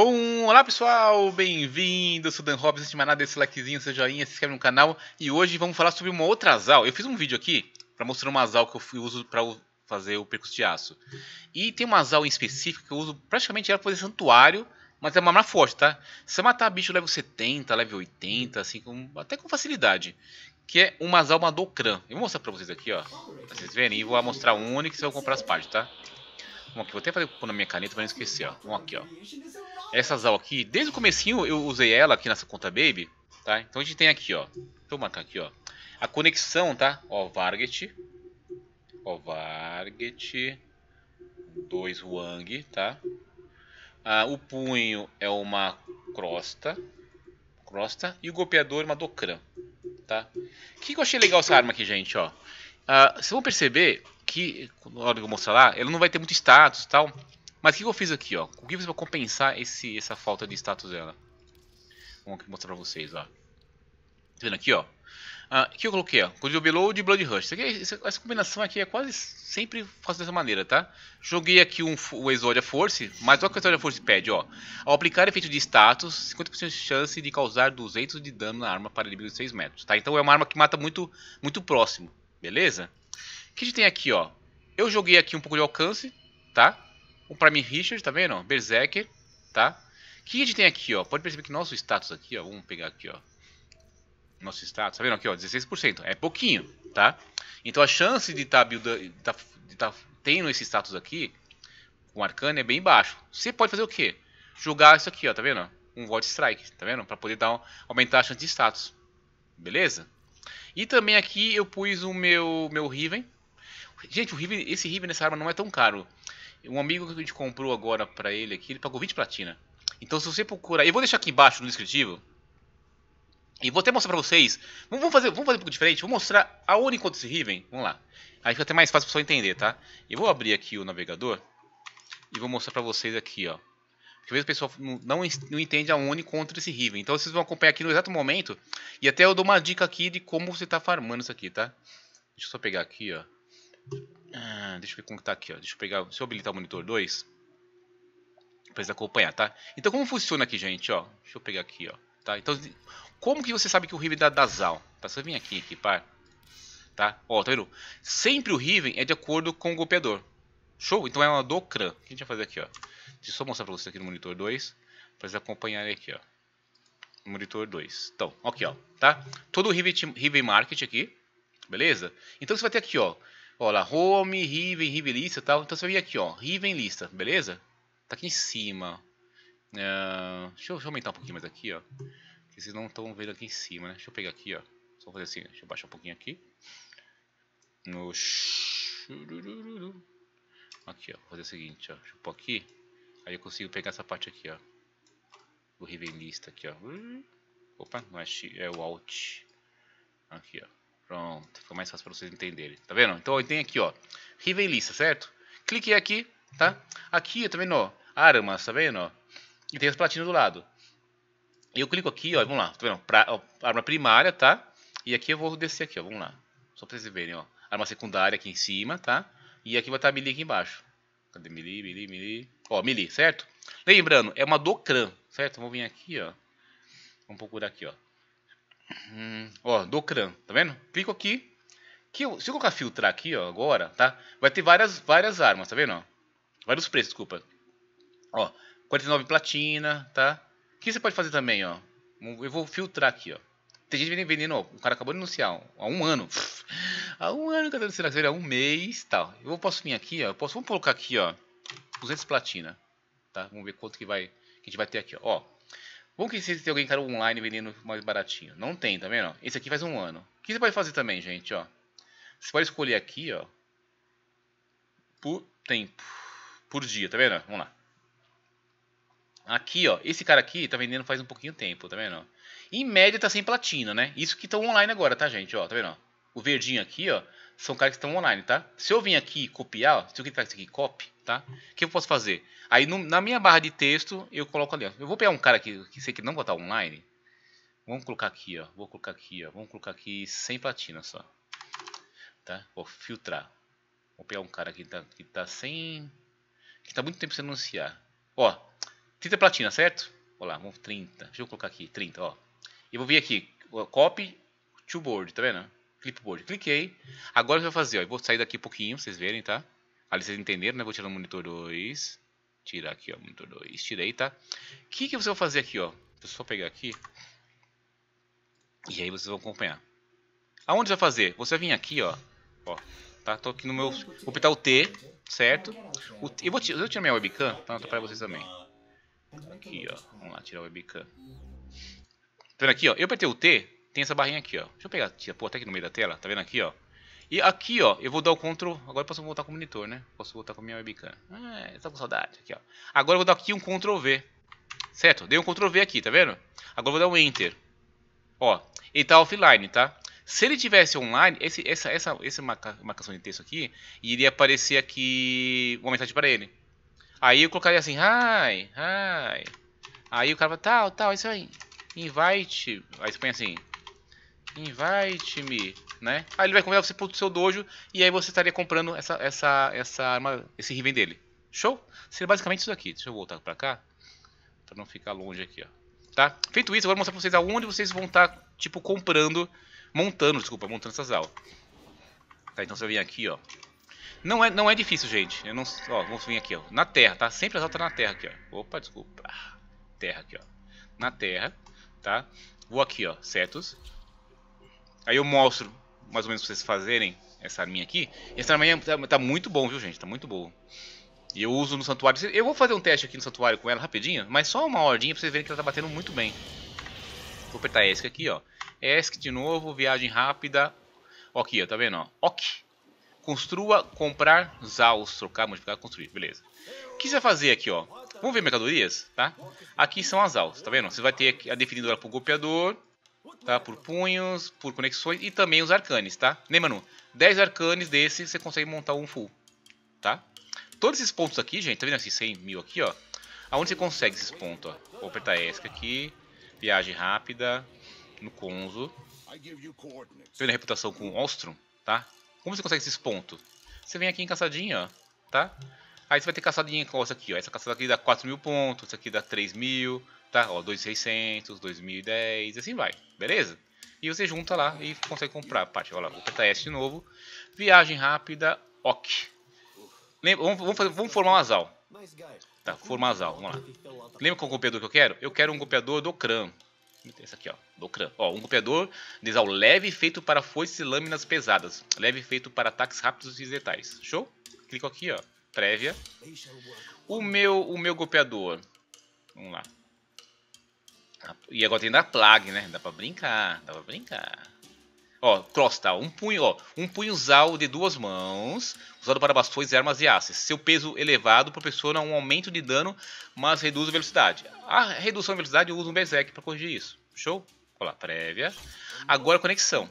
Bom, olá pessoal, bem-vindo, sou Dan Hobbs, antes de mais nada, esse likezinho, seu joinha, se inscreve no canal e hoje vamos falar sobre uma outra azal. Eu fiz um vídeo aqui para mostrar uma azal que eu uso para fazer o percurso de aço. E tem uma azal em específico que eu uso praticamente para fazer santuário, mas é uma arma forte, tá? Se você matar bicho level 70, level 80, assim, com, até com facilidade. Que é uma asal Madokran. Eu vou mostrar para vocês aqui, ó. Pra vocês verem, e vou mostrar um único que vocês comprar as partes, tá? vou até fazer pôr na minha caneta para não esquecer, ó. Vamos aqui, ó. Essa Zal aqui, desde o comecinho eu usei ela aqui nessa conta Baby, tá? Então a gente tem aqui, ó. Deixa eu marcar aqui, ó. A conexão, tá? Ó, Varget. Ó, Varget. 2 Wang, tá? Ah, o punho é uma crosta. Crosta. E o golpeador é uma Docran, tá? O que, que eu achei legal essa arma aqui, gente, ó? Ah, vocês vão perceber que, na hora que eu mostrar lá, ela não vai ter muito status e tal. Mas o que, eu fiz aqui, ó? O que você vai compensar esse, essa falta de status dela? Vou mostrar pra vocês, ó. Tá vendo aqui, ó? Ah, que eu coloquei, ó. Código Beload e Blood Rush. Aqui, é, essa, combinação aqui é quase sempre faço dessa maneira, tá? Joguei aqui um, o Exodia Force, mas olha o que o Exodia Force pede, ó. Ao aplicar efeito de status, 50% de chance de causar 200 de dano na arma para inimigo de 6 metros, tá? Então é uma arma que mata muito, muito próximo, beleza? que a gente tem aqui, ó? Eu joguei aqui um pouco de alcance, tá? Um Prime Richard, tá vendo? Berserker, tá? O que a gente tem aqui, ó? Pode perceber que nosso status aqui, ó. Vamos pegar aqui, ó. Nosso status, tá vendo aqui, ó? 16%. É pouquinho, tá? Então a chance de tá estar tá, tá tendo esse status aqui com Arcana é bem baixo. Você pode fazer o quê? Jogar isso aqui, ó. Tá vendo? Um Void Strike, tá vendo? Pra poder dar um, aumentar a chance de status. Beleza? E também aqui eu pus o meu, meu Riven, Gente, River, esse River nessa arma não é tão caro. Um amigo que a gente comprou agora pra ele aqui, ele pagou 20 platina. Então se você procurar, eu vou deixar aqui embaixo no descritivo. E vou até mostrar pra vocês. Vamos fazer, vamos fazer um pouco diferente. Vou mostrar aonde encontra esse Riven. Vamos lá. Aí fica até mais fácil pra pessoal entender, tá? Eu vou abrir aqui o navegador. E vou mostrar pra vocês aqui, ó. Porque às vezes o pessoal não, não, não entende aonde encontra esse Riven. Então vocês vão acompanhar aqui no exato momento. E até eu dou uma dica aqui de como você tá farmando isso aqui, tá? Deixa eu só pegar aqui, ó. Ah, deixa eu ver como que tá aqui, ó. Deixa eu pegar. Se eu habilitar o monitor 2. Pra acompanhar, tá? Então como funciona aqui, gente, ó. Deixa eu pegar aqui, ó. Tá? Então, como que você sabe que o Riven dá da Zal? Tá? Só vem aqui em equipar. Tá? Ó, tá vendo? Sempre o Riven é de acordo com o golpeador. Show? Então é uma do Kran. O que a gente vai fazer aqui, ó? Deixa eu só mostrar pra vocês aqui no monitor 2. Pra vocês acompanharem aqui, ó. Monitor 2. Então, aqui, ó. Tá? Todo o Riven, Riven Market aqui. Beleza? Então você vai ter aqui, ó. Olha lá, home, Riven, Riven lista e tal. Então você vai vir aqui, ó, Riven lista, beleza? Tá aqui em cima. Uh, deixa, eu, deixa, eu, aumentar um pouquinho mais aqui, ó. Que vocês não estão vendo aqui em cima, né? Deixa eu pegar aqui, ó. Só fazer assim, deixa eu baixar um pouquinho aqui. No... Aqui, ó. Vou fazer o seguinte, ó. Deixa eu pôr aqui. Aí eu consigo pegar essa parte aqui, ó. O Riven lista aqui, ó. Opa, não é, é o Alt. Aqui, ó. Pronto, fica mais fácil para vocês entenderem. Tá vendo? Então tem aqui, ó, Rivelista, certo? Clique aqui, tá? Aqui, tá vendo, ó, Armas, tá vendo, ó? E tem as platinas do lado. Eu clico aqui, ó, vamos lá, tá vendo? Pra, ó, arma primária, tá? E aqui eu vou descer aqui, ó, vamos lá. Só pra vocês verem, ó. Arma secundária aqui em cima, tá? E aqui vai estar tá a melee aqui embaixo. Cadê melee, melee, melee? Ó, melee, certo? Lembrando, é uma docran certo? Então, vamos vir aqui, ó. Vamos procurar aqui, ó. Hum, ó, Docran, tá vendo? Clico aqui. Que eu, se eu colocar filtrar aqui, ó, agora, tá? Vai ter várias, várias armas, tá vendo? Ó? Vários preços, desculpa. Ó, 49 platina, tá? O que você pode fazer também, ó? Hum, eu vou filtrar aqui, ó. Tem gente vendendo, ó, o cara acabou de anunciar, ó, há um ano. há um ano que eu tô anunciando, há um mês, tal. Eu posso vir aqui, ó, eu posso, vamos colocar aqui, ó, 200 platina, tá? Vamos ver quanto que vai, que a gente vai ter aqui, ó. ó Vamos que se tem alguém cara tá online vendendo mais baratinho. Não tem, tá vendo? Esse aqui faz um ano. O que você pode fazer também, gente, ó? Você pode escolher aqui, ó. Por tempo. Por dia, tá vendo? Vamos lá. Aqui, ó. Esse cara aqui tá vendendo faz um pouquinho tempo, tá vendo? Em média tá sem platina, né? Isso que estão online agora, tá, gente? Ó, tá vendo? O verdinho aqui, ó. São caras que estão online, tá? Se eu vim aqui copiar, ó. Se eu clicar aqui, copy, tá? O que eu posso fazer? Aí no, na minha barra de texto eu coloco ali, ó. Eu vou pegar um cara que, que sei que não botar online. Vamos colocar aqui, ó. Vou colocar aqui, ó. Vamos colocar aqui sem platina só. Tá? Vou filtrar. Vou pegar um cara que tá, que tá sem... Que tá muito tempo sem anunciar. Ó, 30 platina, certo? Olha lá, vamos 30. Deixa eu colocar aqui, 30, ó. Eu vou vir aqui, copy to board, tá vendo? Clipboard. Cliquei. Agora eu vou fazer, ó. Eu vou sair daqui um pouquinho, vocês verem, tá? Ali vocês entenderam, né? Vou tirar o monitor 2 tirar aqui, ó, muito 2. Tirei, tá? O que, que vocês vão fazer aqui, ó? Deixa eu só pegar aqui. E aí vocês vão acompanhar. Aonde você vai fazer? Você vem aqui, ó. Ó, tá? Tô aqui no meu... Vou apertar o T, certo? O T... eu vou tirar, eu tirar minha webcam, tá? Não, pra vocês também. Aqui, ó. Vamos lá, tirar a webcam. Tá vendo aqui, ó? Eu apertei o T, tem essa barrinha aqui, ó. Deixa eu pegar, pô, até tá aqui no meio da tela. Tá vendo aqui, ó? E aqui, ó, eu vou dar o Ctrl... Agora eu posso voltar com o monitor, né? Posso voltar com a minha webcam. Ah, tá com saudade. Aqui, ó. Agora eu vou dar aqui um Ctrl V. Certo? Dei um Ctrl V aqui, tá vendo? Agora eu vou dar um Enter. Ó, ele tá offline, tá? Se ele tivesse online, esse, essa, essa, essa marca, marcação de texto aqui, iria aparecer aqui uma mensagem para ele. Aí eu colocaria assim, hi, hi. Aí o cara vai, tal, tal, isso aí. Invite. Aí você põe assim, Invite-me, né? Aí ele vai convidar você pro seu dojo e aí você estaria comprando essa, essa, essa esse riven dele. Show? Seria basicamente isso aqui. Deixa eu voltar pra cá. Pra não ficar longe aqui, ó. Tá? Feito isso, eu vou mostrar pra vocês aonde vocês vão estar, tá, tipo, comprando... Montando, desculpa, montando essas aulas. Tá, então você vem aqui, ó. Não é, não é difícil, gente. Eu não, ó, vamos vir aqui, ó. Na terra, tá? Sempre as altas na terra aqui, ó. Opa, desculpa. Ah, terra aqui, ó. Na terra, tá? Vou aqui, ó. Setos. Aí eu mostro mais ou menos pra vocês fazerem essa arminha aqui. Essa arminha tá, tá muito bom, viu, gente? Tá muito boa. E eu uso no santuário. Eu vou fazer um teste aqui no santuário com ela rapidinho, mas só uma horinha pra vocês verem que ela tá batendo muito bem. Vou apertar ESC aqui, ó. ESC de novo, viagem rápida. Ó, aqui, ó, tá vendo, ó. OK. Construa, comprar, Zaus, trocar, modificar, construir. Beleza. O que você vai fazer aqui, ó? Vamos ver mercadorias, tá? Aqui são as Zaus, tá vendo? Você vai ter a definidora pro golpeador, tá? Por punhos, por conexões e também os arcanes, tá? Né, mano? 10 arcanes desses você consegue montar um full, tá? Todos esses pontos aqui, gente, tá vendo esses 100 mil aqui, ó? Aonde você consegue esses pontos, ó? Vou apertar ESC aqui, viagem rápida, no Conzo. Vendo a reputação com Ostrom, tá? Como você consegue esses pontos? Você vem aqui em caçadinha, ó, tá? Aí você vai ter caçadinha com essa aqui, ó. Essa caçada aqui dá 4 mil pontos, essa aqui dá 3 mil, tá? Ó, 2.600, 2.010 assim vai, beleza? E você junta lá e consegue comprar a parte. Olha lá, vou apertar S de novo. Viagem rápida, ok. Lembra, vamos, vamos, fazer, vamos formar um asal. Tá, formar um asal, vamos lá. Lembra qual copiador que eu quero? Eu quero um copiador do CRAN. Esse aqui, ó, do CRAN. Ó, um copiador de asal leve feito para foices e lâminas pesadas. Leve feito para ataques rápidos e detalhes. Show? Clico aqui, ó prévia. O meu, o meu golpeador. Vamos lá. E agora tem da plague, né? Dá pra brincar, dá pra brincar. Ó, cross tá um punho, ó, um punho usado de duas mãos, usado para bastões, armas e aças. Seu peso elevado proporciona um aumento de dano, mas reduz a velocidade. A redução da velocidade eu uso um berserk para corrigir isso. Show? Olha lá, prévia. Agora conexão.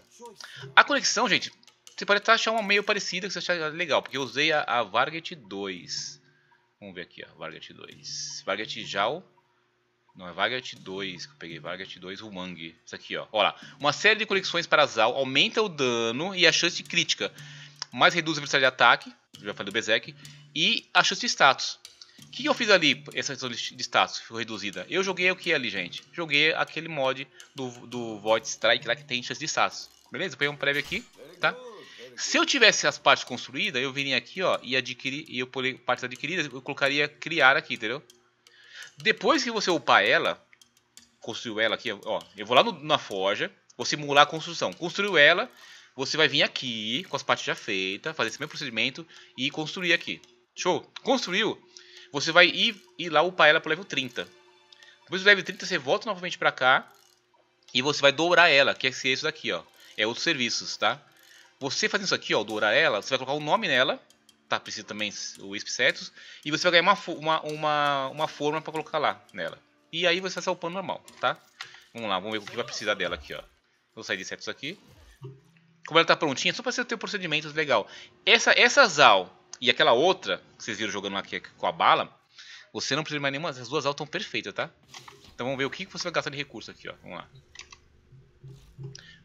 A conexão, gente, você pode até achar uma meio parecida que você achar legal, porque eu usei a, a Varget 2. Vamos ver aqui, ó, Varget 2. Varget Jal. Não, é Varget 2 que eu peguei, Varget 2 Humang. Isso aqui, ó. Olha lá. Uma série de coleções para Zal aumenta o dano e a chance de crítica, mas reduz a velocidade de ataque, já falei do Besek e a chance de status. O que eu fiz ali, essa questão de status foi reduzida? Eu joguei o que ali, gente? Joguei aquele mod do, do Void Strike lá que tem chance de status. Beleza? Põe um prévio aqui, tá? Se eu tivesse as partes construídas, eu viria aqui, ó, e adquirir, e eu poder partes adquiridas, eu colocaria criar aqui, entendeu? Depois que você upar ela, construiu ela aqui, ó, eu vou lá no, na forja, vou simular a construção. Construiu ela, você vai vir aqui com as partes já feitas, fazer esse mesmo procedimento e construir aqui. Show? Construiu, você vai ir, ir lá upar ela pro level 30. Depois do level 30 você volta novamente pra cá e você vai dourar ela, que é, é isso daqui, ó. É outros serviços, tá? Você fazendo isso aqui, ó, dourar ela, você vai colocar o um nome nela, tá? Precisa também o Wisp Cetus, e você vai ganhar uma, uma, uma, uma forma para colocar lá nela. E aí você vai ser o pano normal, tá? Vamos lá, vamos ver o que vai precisar dela aqui, ó. Vou sair de Cetus aqui. Como ela tá prontinha, só para você ter o procedimento legal. Essa, essa Zal e aquela outra, que vocês viram jogando aqui com a bala, você não precisa mais nenhuma, as duas Zal estão perfeitas, tá? Então vamos ver o que você vai gastar de recurso aqui, ó. Vamos lá.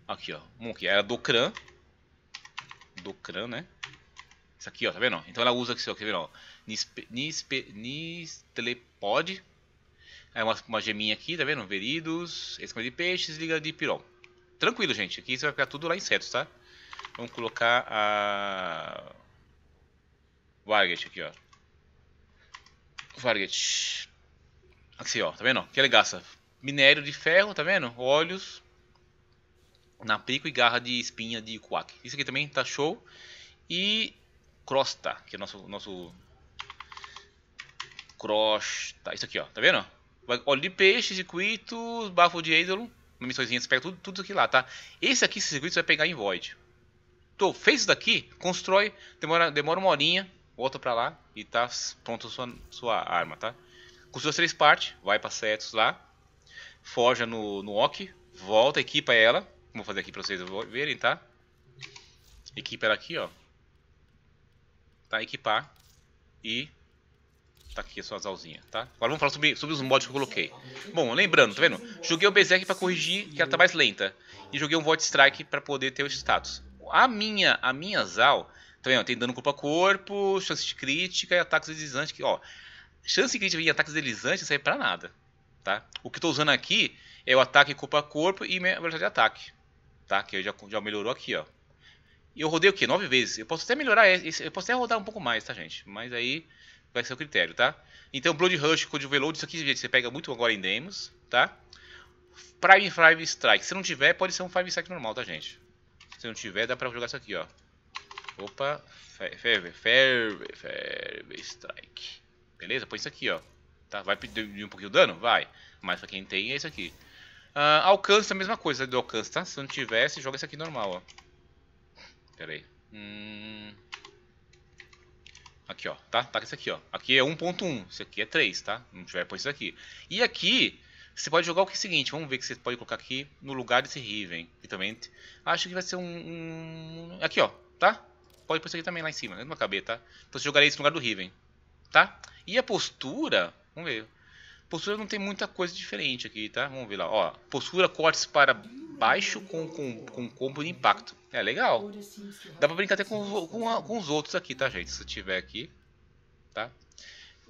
Aqui, ó. Vamos aqui. Era do Kran do crânio, né? Isso aqui, ó, tá vendo? Então ela usa aqui, ó, quer ver, ó. Nispe, Aí é uma, uma geminha aqui, tá vendo? Veridos, escama de peixes, liga de pirol. Tranquilo, gente. Aqui você vai ficar tudo lá insetos, tá? Vamos colocar a... Varget aqui, ó. Varget. Aqui, ó, tá vendo? O que ele gasta? Minério de ferro, tá vendo? Olhos. Naprico e garra de espinha de quack. Isso aqui também tá show. E crosta, que é nosso nosso crosta. Isso aqui, ó, tá vendo? Óleo de peixe, circuitos, bafo de Eidolon, missõezinha, você pega tudo, tudo aqui lá, tá? Esse aqui, esse circuito, você vai pegar em Void. Tô, fez isso daqui, constrói, demora, demora uma horinha, volta pra lá e tá pronto a sua, sua arma, tá? Construiu as três partes, vai pra setos lá, forja no, no Ok, volta, equipa ela, Vou fazer aqui pra vocês verem, tá? Equipa ela aqui, ó. Tá? Equipar. E tá aqui as suas alzinhas, tá? Agora vamos falar sobre, sobre os mods que eu coloquei. Bom, lembrando, tá vendo? Joguei o Berserk pra corrigir que ela tá mais lenta. E joguei um Void Strike pra poder ter o status. A minha, a minha Zal, tá vendo? Tem dano corpo a corpo, chance de crítica e ataques deslizantes. Que, ó, chance de crítica e ataques deslizantes não serve pra nada, tá? O que eu tô usando aqui é o ataque corpo a corpo e minha velocidade de ataque tá? Que já, já melhorou aqui, ó. E eu rodei o quê? Nove vezes. Eu posso até melhorar, esse, eu posso até rodar um pouco mais, tá, gente? Mas aí vai ser o critério, tá? Então, Blood Rush, Code Overload, isso aqui, gente, você pega muito agora em demos, tá? Prime Five Strike. Se não tiver, pode ser um Five Strike normal, tá, gente? Se não tiver, dá pra jogar isso aqui, ó. Opa, Ferve, Ferve, Ferve Strike. Beleza? Põe isso aqui, ó. Tá? Vai pedir um pouquinho de dano? Vai. Mas pra quem tem, é isso aqui. Uh, alcance a mesma coisa do alcance, tá? Se não tivesse, joga isso aqui normal, ó. Pera aí. Hum... Aqui, ó, tá? Tá com isso aqui, ó. Aqui é 1.1, isso aqui é 3, tá? Não tiver, põe isso aqui. E aqui, você pode jogar o que é o seguinte, vamos ver que você pode colocar aqui no lugar desse Riven. E também, acho que vai ser um, um... Aqui, ó, tá? Pode pôr isso aqui também lá em cima, não vai caber, tá? Então você jogaria isso no lugar do Riven, tá? E a postura, vamos ver... Postura não tem muita coisa diferente aqui, tá? Vamos ver lá. Ó, postura cortes para baixo com, com, com combo de impacto. É legal. Dá pra brincar até com, com, com os outros aqui, tá, gente? Se tiver aqui, tá?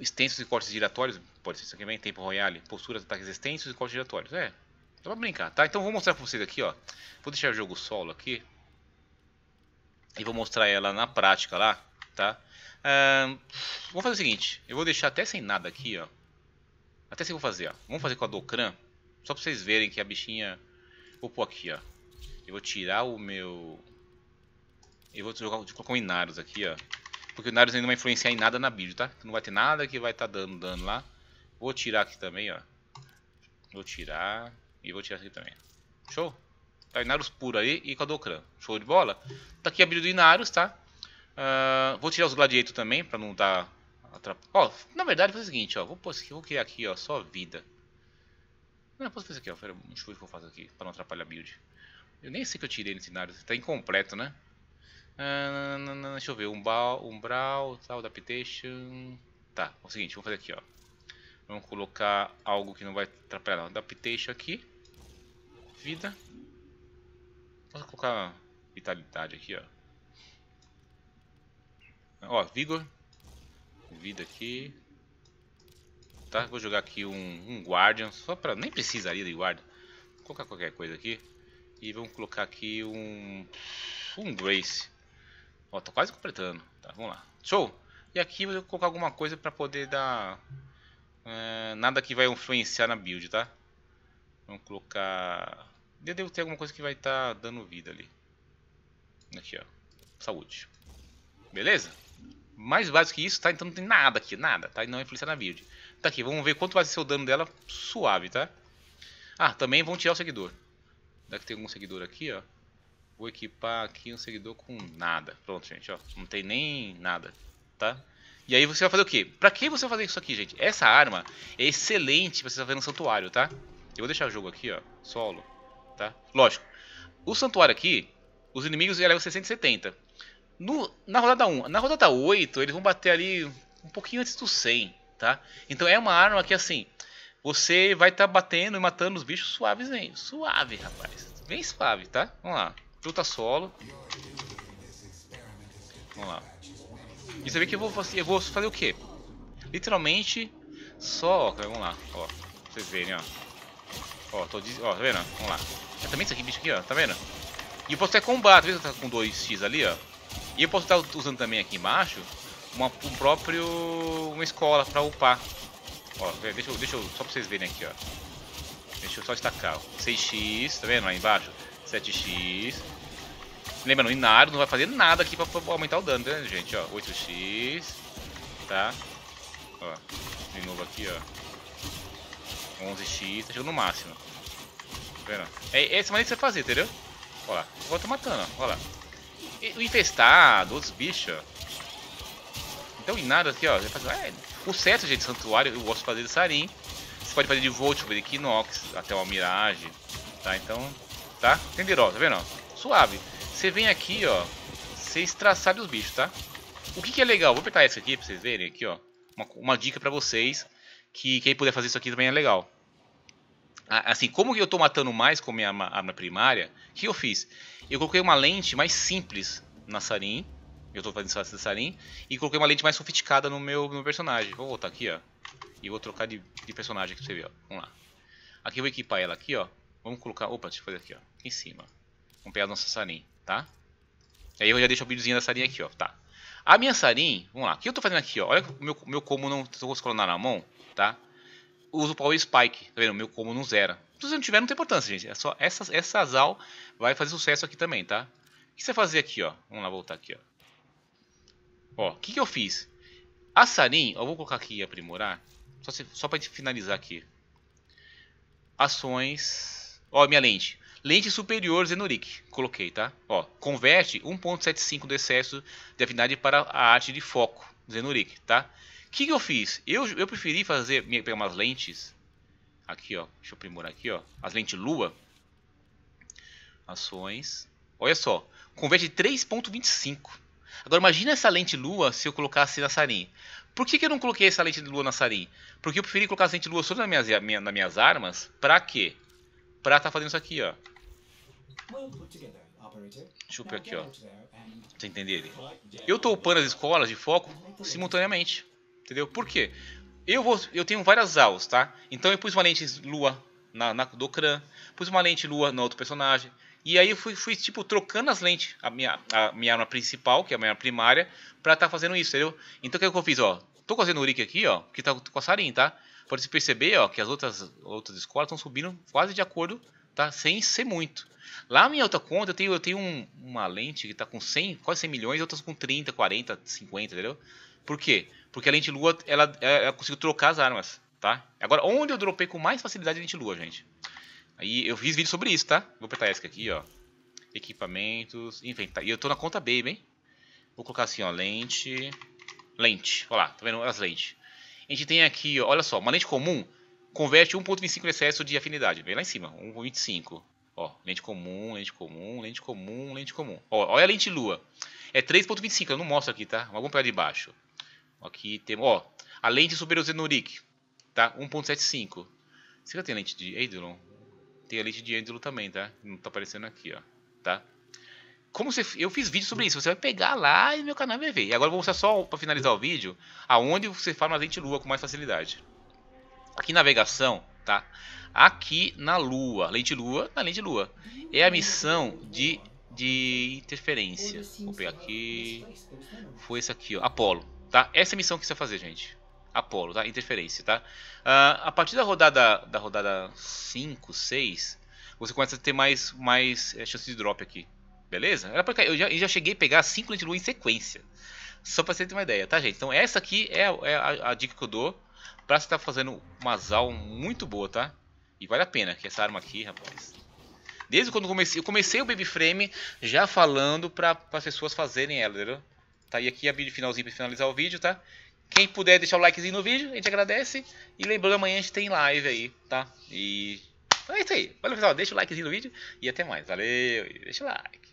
Extensos e cortes giratórios. Pode ser isso aqui também. Tempo Royale. Posturas, ataques extensos e cortes giratórios. É. Dá pra brincar, tá? Então vou mostrar pra vocês aqui, ó. Vou deixar o jogo solo aqui. E vou mostrar ela na prática lá, tá? Uh, vou fazer o seguinte. Eu vou deixar até sem nada aqui, ó. Até se eu vou fazer, ó. Vamos fazer com a Dokran. Só pra vocês verem que a bichinha... Vou pôr aqui, ó. Eu vou tirar o meu... Eu vou colocar, colocar o aqui, ó. Porque o Inarus ainda não vai influenciar em nada na build, tá? Então não vai ter nada que vai estar tá dando dano lá. Vou tirar aqui também, ó. Vou tirar. E vou tirar aqui também. Show? Tá o Inarus puro aí e com a Dokran. Show de bola? Tá aqui a build do Inarus, tá? Uh, vou tirar os Gladiator também, pra não dar... Tá atrapalhar. Ó, na verdade, o seguinte, ó. Vou, vou criar aqui, ó, só vida. Não, posso fazer aqui, ó. deixa eu ver o que eu faço aqui, pra não atrapalhar a build. Eu nem sei que eu tirei nesse cenário, tá incompleto, né? Ah, deixa eu ver, umbral, umbral, tal, adaptation... Tá, é o seguinte, vamos fazer aqui, ó. Vamos colocar algo que não vai atrapalhar, não. Adaptation aqui. Vida. Vamos colocar vitalidade aqui, ó. Ó, vigor vida aqui. Tá, vou jogar aqui um, um Guardian, só pra... Nem precisaria de Guardian. Vou colocar qualquer coisa aqui. E vamos colocar aqui um... Um Grace. Ó, tô tá quase completando. Tá, vamos lá. Show! E aqui vou colocar alguma coisa pra poder dar... É, nada que vai influenciar na build, tá? Vamos colocar... Eu devo ter alguma coisa que vai estar tá dando vida ali. Aqui, ó. Saúde. Beleza? mais básico que isso, tá? Então não tem nada aqui, nada, tá? E não é na build. Tá aqui, vamos ver quanto vai ser o dano dela suave, tá? Ah, também vão tirar o seguidor. Será que tem algum seguidor aqui, ó? Vou equipar aqui um seguidor com nada. Pronto, gente, ó. Não tem nem nada, tá? E aí você vai fazer o quê? Pra que você vai fazer isso aqui, gente? Essa arma é excelente pra você fazer no santuário, tá? Eu vou deixar o jogo aqui, ó. Solo, tá? Lógico. O santuário aqui, os inimigos elevam é 670 no, na rodada 1. Na rodada 8, eles vão bater ali um pouquinho antes do 100, tá? Então é uma arma que, assim, você vai estar tá batendo e matando os bichos suaves, hein? Suave, rapaz. Bem suave, tá? Vamos lá. Luta solo. Vamos lá. E você vê que eu vou, fazer, eu vou fazer o quê? Literalmente, só, ó, vamos lá, ó. Pra vocês verem, ó. Ó, tô diz... ó, tá vendo? Vamos lá. É também esse aqui, bicho aqui, ó, tá vendo? E eu posso até combater, tá com 2x ali, ó. E eu posso estar usando também aqui embaixo uma, um próprio, uma escola para upar. Ó, deixa eu, deixa eu, só para vocês verem aqui, ó. Deixa eu só destacar, 6x, tá vendo lá embaixo? 7x. Lembrando, o Inaro não vai fazer nada aqui para aumentar o dano, né, gente? Ó, 8x, tá? Ó, de novo aqui, ó. 11x, tá chegando no máximo. Tá vendo? É, é essa maneira que você fazer, entendeu? Ó lá, agora tá matando, ó, ó lá o infestado, outros bichos. Então em nada aqui, assim, ó. é, o certo, gente, santuário, eu gosto de fazer de sarim. Você pode fazer de Volt, de Equinox, até uma miragem. Tá, então. Tá? Entenderam, ó, tá vendo? Ó? Suave. Você vem aqui, ó. Você sabe os bichos, tá? O que, que é legal? Vou apertar essa aqui pra vocês verem aqui, ó. Uma, uma dica pra vocês. Que quem puder fazer isso aqui também é legal assim, como eu estou matando mais com minha arma primária, o que eu fiz? Eu coloquei uma lente mais simples na Sarin, eu estou fazendo essa Sarin, e coloquei uma lente mais sofisticada no meu, no meu personagem. Vou voltar aqui, ó, e vou trocar de, de personagem aqui pra você ver, ó. Vamos lá. Aqui eu vou equipar ela aqui, ó. Vamos colocar, opa, deixa eu fazer aqui, ó, aqui em cima. Vamos pegar a nossa Sarin, tá? aí eu já deixo o videozinho da Sarin aqui, ó, tá? A minha Sarin, vamos lá, o que eu estou fazendo aqui, ó, olha o meu, meu como não estou com na mão, tá? uso o Power Spike, tá vendo? Meu combo não zera. Se você não tiver, não tem importância, gente. É só essa, essa Azal vai fazer sucesso aqui também, tá? O que você fazer aqui, ó? Vamos lá voltar aqui, ó. Ó, o que, que eu fiz? A Sarin, eu vou colocar aqui e aprimorar. Só, se, só pra finalizar aqui. Ações. Ó, minha lente. Lente superior Zenurik. Coloquei, tá? Ó, converte 1.75 do excesso de afinidade para a arte de foco Zenurik, tá? que, que eu fiz? Eu, eu preferi fazer, pegar umas lentes, aqui ó, deixa eu aprimorar aqui ó, as lentes lua, ações, olha só, converte 3.25. Agora imagina essa lente lua se eu colocasse na sarin. Por que, que eu não coloquei essa lente lua na sarin? Porque eu preferi colocar essa lente lua só nas minhas, nas minhas armas, pra quê? Pra tá fazendo isso aqui ó. Deixa eu pegar aqui ó, pra você entender ele. Eu tô upando as escolas de foco simultaneamente. Entendeu? Por quê? Eu, vou, eu tenho várias aulas, tá? Então eu pus uma lente lua na, na do Kran, pus uma lente lua no outro personagem. E aí eu fui, fui tipo, trocando as lentes, a minha, a minha arma principal, que é a minha arma primária, pra estar tá fazendo isso, entendeu? Então o que, é que eu fiz, ó? Tô fazendo o Rick aqui, ó, que tá com a Sarin, tá? Pode se perceber, ó, que as outras, outras escolas estão subindo quase de acordo, tá? Sem ser muito. Lá na minha outra conta, eu tenho, eu tenho um, uma lente que tá com 100, quase 100 milhões, outras com 30, 40, 50, entendeu? Por quê? Porque a lente lua, ela, ela conseguiu trocar as armas, tá? Agora, onde eu dropei com mais facilidade a lente lua, gente? Aí eu fiz vídeo sobre isso, tá? Vou apertar essa aqui, ó. Equipamentos, inventário. E eu tô na conta Baby, hein? Vou colocar assim, ó, lente, lente. Olha lá, tá vendo as lentes. A gente tem aqui, ó, olha só, uma lente comum converte 1.25 excesso de afinidade. Vem lá em cima, 1.25. Ó, lente comum, lente comum, lente comum, lente comum. Ó, olha a lente lua. É 3.25, eu não mostro aqui, tá? Vamos pegar de baixo. Aqui temos, ó, a lente superior Zenuric, tá? 1.75. Será que tem lente de Eidolon? Tem a lente de Eidolon também, tá? Não tá aparecendo aqui, ó, tá? Como você, eu fiz vídeo sobre isso, você vai pegar lá e meu canal vai ver. E agora eu vou mostrar só para finalizar o vídeo aonde você faz uma lente lua com mais facilidade. Aqui navegação, tá? Aqui na lua, lente lua, na lente lua. É a missão de de interferência. Vou pegar aqui. Foi esse aqui, ó. Apolo tá? Essa é a missão que você vai fazer, gente. Apolo, tá? Interferência, tá? Uh, a partir da rodada da rodada 5, 6, você começa a ter mais, mais é, chance de drop aqui. Beleza? Era pra, eu, já, eu já cheguei a pegar 5 de lua em sequência. Só pra você ter uma ideia, tá, gente? Então essa aqui é, é a, a, dica que eu dou pra você estar tá fazendo uma ZAL muito boa, tá? E vale a pena, que essa arma aqui, rapaz... Desde quando eu comecei, eu comecei o Baby Frame já falando para as pessoas fazerem ela, entendeu? Tá? E aqui a vídeo finalzinho para finalizar o vídeo, tá? Quem puder deixar o likezinho no vídeo, a gente agradece. E lembrando, amanhã a gente tem live aí, tá? E é isso aí. Valeu, pessoal. Deixa o likezinho no vídeo e até mais. Valeu. Deixa o like.